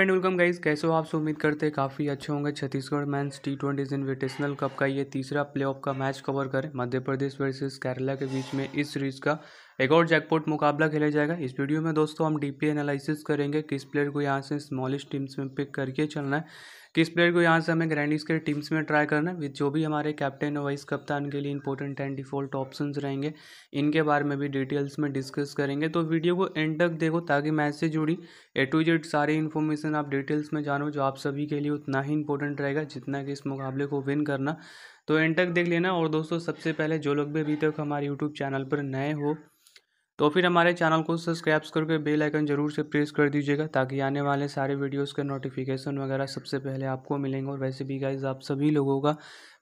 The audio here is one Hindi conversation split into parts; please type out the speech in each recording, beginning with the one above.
एंड वेलकम गाइज कैसे हो आप उम्मीद करते हैं काफ़ी अच्छे होंगे Chhattisgarh men's T twenty invitational cup का ये तीसरा प्लेऑफ का मैच कवर करें मध्य प्रदेश वर्सेस केरला के बीच में इस सीरीज का एक और जैकपॉट मुकाबला खेला जाएगा इस वीडियो में दोस्तों हम डीपी एनालिसिस करेंगे किस प्लेयर को यहाँ से स्मॉलेस्ट टीम्स में पिक करके चलना है किस प्लेयर को यहाँ से हमें ग्रैंडिस के टीम्स में ट्राई करना है जो भी हमारे कैप्टन और वाइस कप्तान के लिए इंपॉर्टेंट एंड डिफॉल्ट ऑप्शन रहेंगे इनके बारे में भी डिटेल्स में डिस्कस करेंगे तो वीडियो को एंड तक देखो ताकि मैच से जुड़ी ए टू जेड सारी इन्फॉर्मेशन आप डिटेल्स में जानो जो आप सभी के लिए उतना ही इंपॉर्टेंट रहेगा जितना कि इस मुकाबले को विन करना तो एंड तक देख लेना और दोस्तों सबसे पहले जो लोग भी अभी तक हमारे यूट्यूब चैनल पर नए हो तो फिर हमारे चैनल को सब्सक्राइब करके बेल आइकन जरूर से प्रेस कर दीजिएगा ताकि आने वाले सारे वीडियोस के नोटिफिकेशन वगैरह सबसे पहले आपको मिलेंगे और वैसे भी गाइज आप सभी लोगों का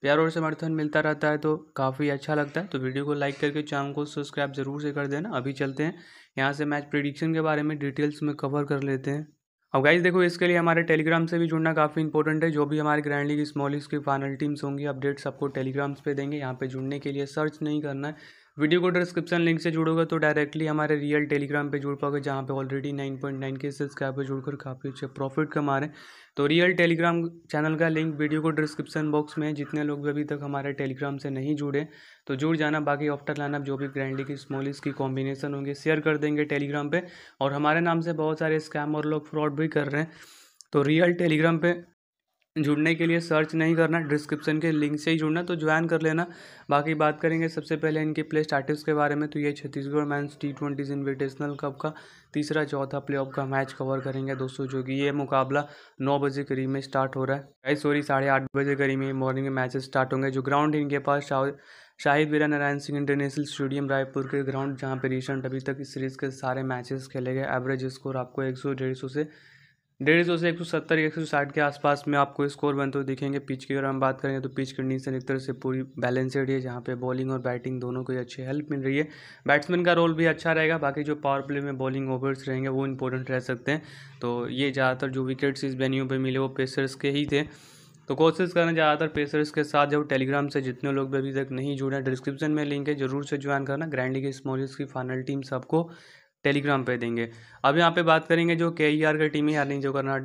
प्यार और समर्थन मिलता रहता है तो काफ़ी अच्छा लगता है तो वीडियो को लाइक करके चैनल को सब्सक्राइब जरूर से कर देना अभी चलते हैं यहाँ से मैच प्रिडिक्शन के बारे में डिटेल्स में कवर कर लेते हैं अब गाइज देखो इसके लिए हमारे टेलीग्राम से भी जुड़ना काफ़ी इंपॉर्टेंट है जो भी हमारे ग्रैंड लीग स्मॉल लीग की फाइनल टीम्स होंगी अपडेट्स आपको टेलीग्राम्स पे देंगे यहाँ पे जुड़ने के लिए सर्च नहीं करना है वीडियो को डिस्क्रिप्शन लिंक से जुड़ोगे तो डायरेक्टली हमारे रियल टेलीग्राम पे जुड़ पाओगे जहाँ पे ऑलरेडी 9.9 के सब्सक्राइबर जुड़कर काफ़ी अच्छे प्रॉफिट कमा रहे हैं तो रियल टेलीग्राम चैनल का लिंक वीडियो को डिस्क्रिप्शन बॉक्स में है जितने लोग भी अभी तक हमारे टेलीग्राम से नहीं जुड़े तो जुड़ जाना बाकी ऑफ्टर लाइनअप जो भी ग्रैंडली की स्मॉलिस की कॉम्बिनेशन होंगे शेयर कर देंगे टेलीग्राम पर और हमारे नाम से बहुत सारे स्कैम और लोग फ्रॉड भी कर रहे हैं तो रियल टेलीग्राम पर जुड़ने के लिए सर्च नहीं करना डिस्क्रिप्शन के लिंक से ही जुड़ना तो ज्वाइन कर लेना बाकी बात करेंगे सबसे पहले इनके प्ले स्टार्टिव्स के बारे में तो ये Chhattisgarh men's T twenties invitational cup का तीसरा चौथा प्ले ऑफ का मैच कवर करेंगे दोस्तों जो कि ये मुकाबला नौ बजे करीब में स्टार्ट हो रहा है सॉरी साढ़े आठ बजे करीब में मॉर्निंग में मैचेस स्टार्ट होंगे जो ग्राउंड इनके पास शाहिद वीरा नारायण सिंह इंटरनेशनल स्टेडियम रायपुर के ग्राउंड जहाँ पर रिसेंट अभी तक इस सीरीज़ के सारे मैचेस खेले गए एवरेज स्कोर आपको एक सौ डेढ़ सौ से डेढ़ सौ से एक सौ सत्तर एक सौ साठ के आसपास में आपको स्कोर बनते हुए दिखेंगे पिच की अगर हम बात करेंगे तो पिच कंडीशन एक तरह से पूरी बैलेंसेड है जहाँ पे बॉलिंग और बैटिंग दोनों को अच्छी हेल्प मिल रही है बैट्समैन का रोल भी अच्छा रहेगा बाकी जो पावर प्ले में बॉलिंग ओवर्स रहेंगे वो इंपॉर्टेंट रह सकते हैं तो ये ज़्यादातर जो विकेट्स इस वेन्यू पर मिले वो पेसर्स के ही थे तो कोशिश करना ज़्यादातर पेसर्स के साथ जब टेलीग्राम से जितने लोग भी अभी तक नहीं जुड़े हैं डिस्क्रिप्शन में लिंक है जरूर से ज्वाइन करना ग्रैंडी के स्मॉलिस्ट की फाइनल टीम सबको टेलीग्राम पे देंगे अब यहाँ पे बात करेंगे जो के ई आर का टीम है यानी जो करना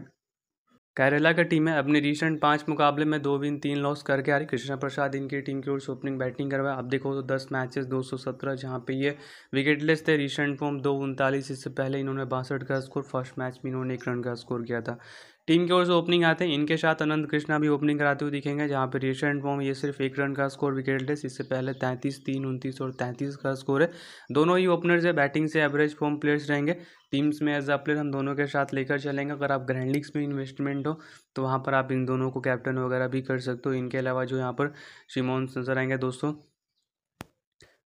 केरला का टीम है अपने रिसेंट पांच मुकाबले में दो विन तीन लॉस करके आ रही कृष्णा प्रसाद इनकी टीम की ओर से ओपनिंग बैटिंग करवाया अब देखो तो दस मैचेस सत्रह जहाँ पे ये विकेटलेस थे रिसेंट फॉर्म दो उनतालीस इससे पहले इन्होंने बासठ का स्कोर फर्स्ट मैच में इन्होंने एक रन का स्कोर किया था टीम की ओर से ओपनिंग आते हैं इनके साथ अनंत कृष्णा भी ओपनिंग कराते हुए दिखेंगे जहाँ पर रिसेंट फॉर्म ये सिर्फ एक रन का स्कोर विकेट लेस इससे पहले तैंतीस तीन उनतीस और तैंतीस का स्कोर है दोनों ही ओपनर्स है बैटिंग से एवरेज फॉर्म प्लेयर्स रहेंगे टीम्स में एज अ प्लेयर हम दोनों के साथ लेकर चलेंगे अगर आप ग्रैंड लीग्स में इन्वेस्टमेंट हो तो वहाँ पर आप इन दोनों को कैप्टन वगैरह भी कर सकते हो इनके अलावा जो यहाँ पर शिमोन्स नजर आएंगे दोस्तों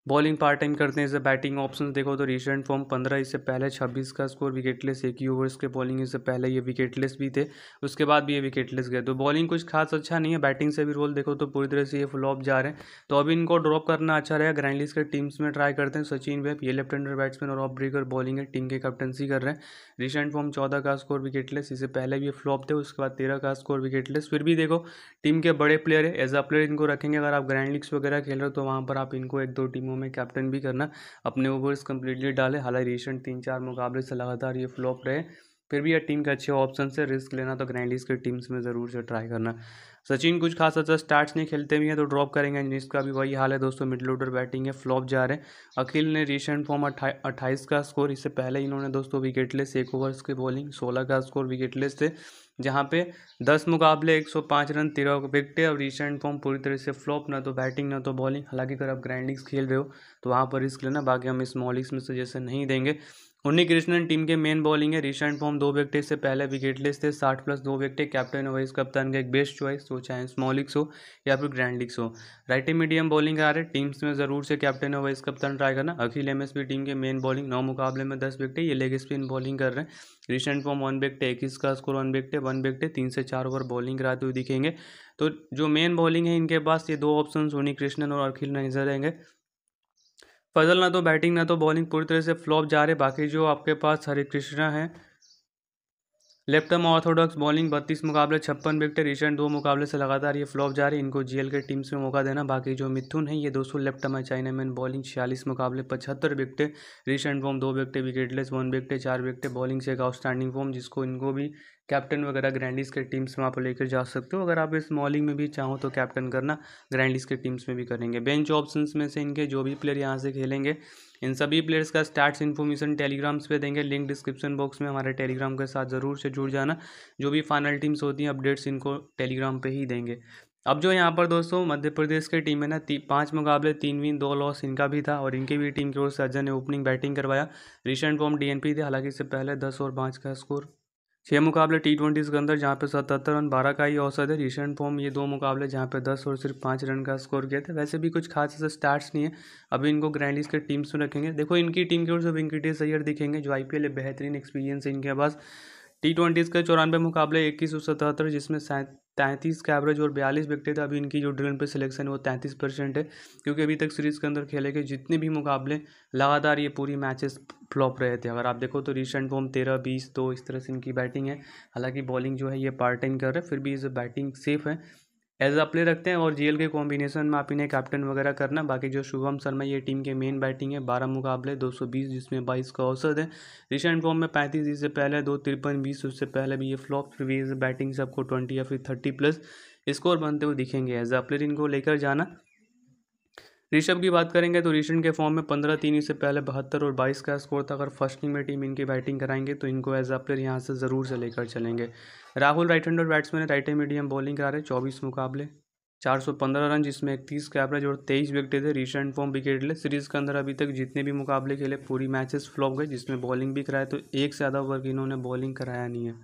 बॉलिंग पार्ट टाइम करते हैं इसे बैटिंग ऑप्शन देखो तो रिसेंट फॉर्म पंद्रह इससे पहले छब्बीस का स्कोर विकेटलेस एक ही ओवर्स के बॉलिंग इससे पहले ये विकेटलेस भी थे उसके बाद भी ये विकेटलेस गए तो बॉलिंग कुछ खास अच्छा नहीं है बैटिंग से भी रोल देखो तो पूरी तरह से ये फ्लॉप जा रहे हैं तो अभी इनको ड्रॉप करना अच्छा रहेगा ग्रैंडलीस के टीम्स में ट्राई करते हैं सचिन वेब ये लेफ्ट हैंडर बैट्समैन और ऑफ ब्रेकर बॉलिंग है टीम के कैप्टनसी कर रहे हैं रिसेंट फॉर्म चौदह का स्कोर विकेटलेस इससे पहले भी ये फ्लॉप थे उसके बाद तेरह का स्कोर विकेटलेस फिर भी देखो टीम के बड़े प्लेयर है एज अ प्लेयर इनको रखेंगे अगर आप ग्रैंड लीग्स वगैरह खेल रहे हो तो वहाँ पर आप इनको एक दो टीमों में कैप्टन भी करना अपने ओवर्स कम्प्लीटली डाले हालांकि रिसेंट तीन चार मुकाबले से लगातार ये फ्लॉप रहे फिर भी यह टीम के अच्छे ऑप्शन से रिस्क लेना तो ग्रैंडीज के टीम्स में ज़रूर से ट्राई करना सचिन कुछ खास अच्छा स्टार्ट्स नहीं खेलते भी हैं तो ड्रॉप करेंगे जिसका भी वही हाल है दोस्तों मिडल ऑर्डर बैटिंग है फ्लॉप जा रहे हैं अखिल ने रिसेंट फॉर्म अट्ठाईस का स्कोर इससे पहले इन्होंने दोस्तों विकेटलेस एक ओवर्स की बॉलिंग सोलह का स्कोर विकेटलेस थे जहाँ पे दस मुकाबले एक सौ पाँच रन तेरह विकटे और रिसेंट फॉर्म पूरी तरह से फ्लॉप ना तो बैटिंग ना तो बॉलिंग हालांकि अगर आप ग्रैंड लीग्स खेल रहे हो तो वहाँ पर रिस्क लेना बाकी हम स्मॉल लीग्स में सजेशन नहीं देंगे उन्नी कृष्णन टीम के मेन बॉलिंग है रिसेंट फॉर्म दो विकेट से पहले विकेटलेस थे साठ प्लस दो विकेट कैप्टन वाइस कप्तान का एक बेस्ट चॉइस वो चाहे स्मॉल लिक्स हो या फिर ग्रैंड लिक्स हो राइटे मीडियम बॉलिंग आ रहे टीम्स में ज़रूर से कैप्टन और वाइस कप्तान ट्राई करना अखिल एम टीम के मेन बॉलिंग नौ मुकाबले में दस विकेट ये लेग स्पिन बॉलिंग कर रहे हैं रिसेंट फॉर्म वन विकेट एक इक्कीस का score one wicket one wicket तीन से चार ओवर बॉलिंग कराते हुए दिखेंगे तो जो मेन बॉलिंग है इनके पास ये दो ऑप्शन सोनी कृष्णन और अखिल नजर रहेंगे फजल ना तो बैटिंग ना तो बॉलिंग पूरी तरह से फ्लॉप जा रहे बाकी जो आपके पास हरे कृष्णा हैं लेफ्टम ऑर्थोडॉक्स बॉलिंग बत्तीस मुकाबले छप्पन विकेट रिसेंट दो मुकाबले से लगातार ये फ्लॉप जा रही है इनको जीएल के टीम्स में मौका देना बाकी जो मिथुन है ये सौ लेफ्टम है चाइना मैन बॉलिंग छियालीस मुकाबले पचहत्तर विकेट रिसेंट फॉर्म दो विकेट विकेटलेस वन विकेट चार विकेट बॉलिंग से एक आउटस्टैंडिंग फॉर्म जिसको इनको भी कैप्टन वगैरह ग्रैंडीज के टीम्स में आप लेकर जा सकते हो अगर आप इस मॉलिंग में भी चाहो तो कैप्टन करना ग्रैंडीज के टीम्स में भी करेंगे बेंच ऑप्शंस में से इनके जो भी प्लेयर यहाँ से खेलेंगे इन सभी प्लेयर्स का स्टार्ट इन्फॉर्मेशन टेलीग्राम्स पे देंगे लिंक डिस्क्रिप्शन बॉक्स में हमारे टेलीग्राम के साथ ज़रूर से जुड़ जाना जो भी फाइनल टीम्स होती हैं अपडेट्स इनको टेलीग्राम पे ही देंगे अब जो यहाँ पर दोस्तों मध्य प्रदेश की टीम है ना ती, पांच मुकाबले तीन विन दो लॉस इनका भी था और इनकी भी टीम की ओर से अजय ने ओपनिंग बैटिंग करवाया रिसेंट फॉर्म पी थे हालांकि इससे पहले दस और पाँच का स्कोर छः मुकाबले टी ट्वेंटीज़ के अंदर जहाँ पे सतहत्तर रन बारह का ही औसत है रिसेंट फॉर्म ये दो मुकाबले जहाँ पे दस और सिर्फ पाँच रन का स्कोर किया था वैसे भी कुछ खास ऐसे स्टार्ट्स नहीं है अभी इनको ग्रैंड के टीम्स में रखेंगे देखो इनकी टीम की ओर से वेंकटेश अय्यर दिखेंगे जो आई पी बेहतरीन एक्सपीरियंस है इनके पास टी ट्वेंटीज़ के चौरानवे मुकाबले इक्कीस सौ सतहत्तर जिसमें तैंतीस का एवरेज और बयालीस विकेट अभी इनकी जो ड्रिल पे सिलेक्शन है वो तैंतीस परसेंट है क्योंकि अभी तक सीरीज़ के अंदर खेले गए जितने भी मुकाबले लगातार ये पूरी मैचेस फ्लॉप रहे थे अगर आप देखो तो रिसेंट फॉर्म तेरह बीस दो इस तरह से इनकी बैटिंग है हालांकि बॉलिंग जो है ये पार्ट टाइम कर रहे हैं फिर भी इस बैटिंग सेफ है एज अ प्लेयर रखते हैं और जीएल के कॉम्बिनेशन में आप इन्हें कैप्टन वगैरह करना बाकी जो शुभम शर्मा ये टीम के मेन बैटिंग है बारह मुकाबले दो सौ बीस जिसमें बाईस का औसत है रिसेंट फॉर्म में पैंतीस इससे पहले दो तिरपन बीस उससे पहले भी ये फ्लॉप फिर बैटिंग से आपको ट्वेंटी या फिर थर्टी प्लस स्कोर बनते हुए दिखेंगे एज अ प्लेयर इनको लेकर जाना ऋषभ की बात करेंगे तो रिसेंट के फॉर्म में पंद्रह तीन से पहले बहत्तर और बाईस का स्कोर था अगर फर्स्ट इनिंग में टीम इनकी बैटिंग कराएंगे तो इनको एज अ प्लेयर यहाँ से ज़रूर से लेकर चलेंगे राहुल राइट हैंडर बैट्समैन है राइट मीडियम बॉलिंग करा रहे चौबीस मुकाबले चार सौ पंद्रह रन जिसमें इकतीस के एवरेज और तेईस विकेट थे रिसेंट फॉर्म विकेट ले सीरीज के अंदर अभी तक जितने भी मुकाबले खेले पूरी मैचेस फ्लॉप गए जिसमें बॉलिंग भी कराए तो एक से ज़्यादा ओवर की इन्होंने बॉलिंग कराया नहीं है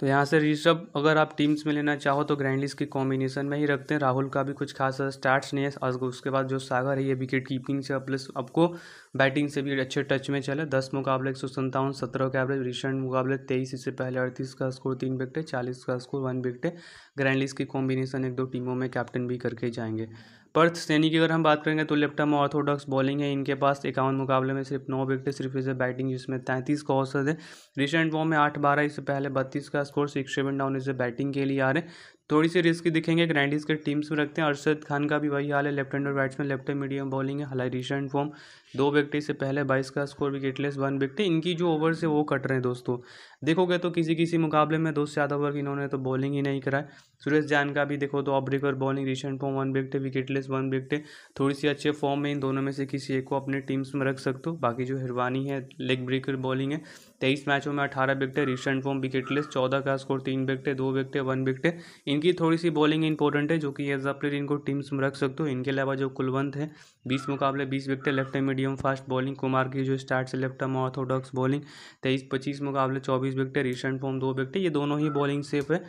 तो यहाँ से ऋषभ अगर आप टीम्स में लेना चाहो तो ग्रैंडलिस के कॉम्बिनेशन में ही रखते हैं राहुल का भी कुछ खास स्टार्ट्स नहीं है उसके बाद जो सागर है ये विकेट कीपिंग से प्लस आपको बैटिंग से भी अच्छे टच में चले दस मुकाबले एक सौ संतावन सत्रह के एवरेज रिसेंट मुकाबले तेईस इससे पहले अड़तीस का स्कोर तीन विकटें चालीस का स्कोर वन विकटें ग्रैंड की कॉम्बिनेशन एक दो टीमों में कैप्टन भी करके जाएंगे पर्थ सैनी की अगर हम बात करेंगे तो लेफ्ट आर्म ऑर्थोडॉक्स बॉलिंग है इनके पास इक्यावन मुकाबले में सिर्फ नौ विकेट सिर्फ इसे बैटिंग जिसमें तैंतीस का औसत है रिसेंट वॉम में आठ बारह इससे पहले बत्तीस का स्कोर सिक्स सेवन डाउन इसे बैटिंग के लिए आ रहे थोड़ी सी रिस्क दिखेंगे ग्रैंडीज के टीम्स में रखते हैं अरशद खान का भी वही हाल है left hander batsman left medium bowling है हालांकि रिसेंट फॉर्म दो विकटे से पहले बाईस का स्कोर विकेटलेस वन विकटे इनकी जो ओवर्स है वो कट रहे हैं दोस्तों देखोगे तो किसी किसी मुकाबले में दो से ज़्यादा इन्होंने तो बॉलिंग ही नहीं कराए सुरेश जैन का भी देखो तो off breaker bowling recent form one wicket wicketless one wicket थोड़ी सी अच्छे फॉर्म में इन दोनों में से किसी एक को अपने टीम्स में रख सकते हो बाकी जो हिरवानी है लेग ब्रेकर बॉलिंग है तेईस मैचों में अठारह विकटे रिसेंट फॉर्म विकेटलेस चौदह का स्कोर तीन विकटे दो विकेटें वन विकेटें इनकी थोड़ी सी बॉलिंग इंपॉर्टेंट है जो कि एज अ प्लेयर इनको टीम्स में रख सकते हो इनके अलावा जो कुलवंत है बीस मुकाबले बीस विकेटें left medium fast bowling Kumar की जो स्टार्ट से लेफ्ट ऑर्थोडॉक्स बॉलिंग तेईस पच्चीस मुकाबले चौबीस चौबीस विकेट है रिसेंट फॉर्म दो विकेट ये दोनों ही बॉलिंग सेफ है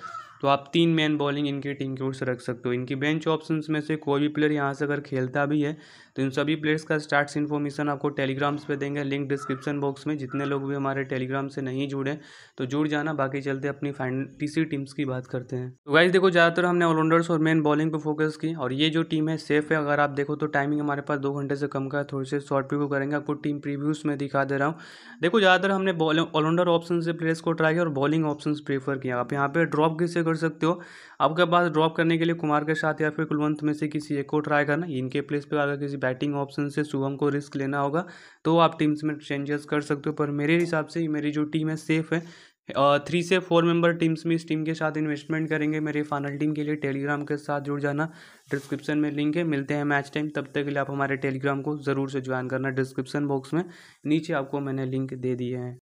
तो आप तीन मैन बॉलिंग इनकी टीम की ओर से रख सकते हो इनकी बेंच ऑप्शंस में से कोई भी प्लेयर यहाँ से अगर खेलता भी है तो इन सभी प्लेयर्स का स्टार्ट्स इन्फॉर्मेशन आपको टेलीग्राम्स पे देंगे लिंक डिस्क्रिप्शन बॉक्स में जितने लोग भी हमारे टेलीग्राम से नहीं जुड़े तो जुड़ जाना बाकी चलते अपनी पीसी टीम्स की बात करते हैं तो वाइज देखो ज़्यादातर हमने ऑलराउंडर्स और मेन बॉलिंग पर फोकस की और ये जो टीम है सेफ है अगर आप देखो तो टाइमिंग हमारे पास दो घंटे से कम का थोड़े से शॉर्ट रिव्यू करेंगे आपको टीम प्रीव्यूज़ में दिखा दे रहा हूँ देखो ज़्यादातर हमने ऑलराउंडर ऑप्शन से प्लेयर्स को ट्राई किया और बॉलिंग ऑप्शन प्रेफर किया आप यहाँ पर ड्रॉप किससे कर सकते हो आपके पास ड्रॉप करने के लिए कुमार के साथ या फिर कुलवंत में से किसी एक को ट्राई करना इनके प्लेस पर अगर किसी बैटिंग ऑप्शन से शुभम को रिस्क लेना होगा तो आप टीम्स में चेंजेस कर सकते हो पर मेरे हिसाब से मेरी जो टीम है सेफ़ है थ्री से फोर मेंबर टीम्स में इस टीम के साथ इन्वेस्टमेंट करेंगे मेरे फाइनल टीम के लिए टेलीग्राम के साथ जुड़ जाना डिस्क्रिप्शन में लिंक है मिलते हैं मैच टाइम तब तक के लिए आप हमारे टेलीग्राम को ज़रूर से ज्वाइन करना डिस्क्रिप्शन बॉक्स में नीचे आपको मैंने लिंक दे दिए हैं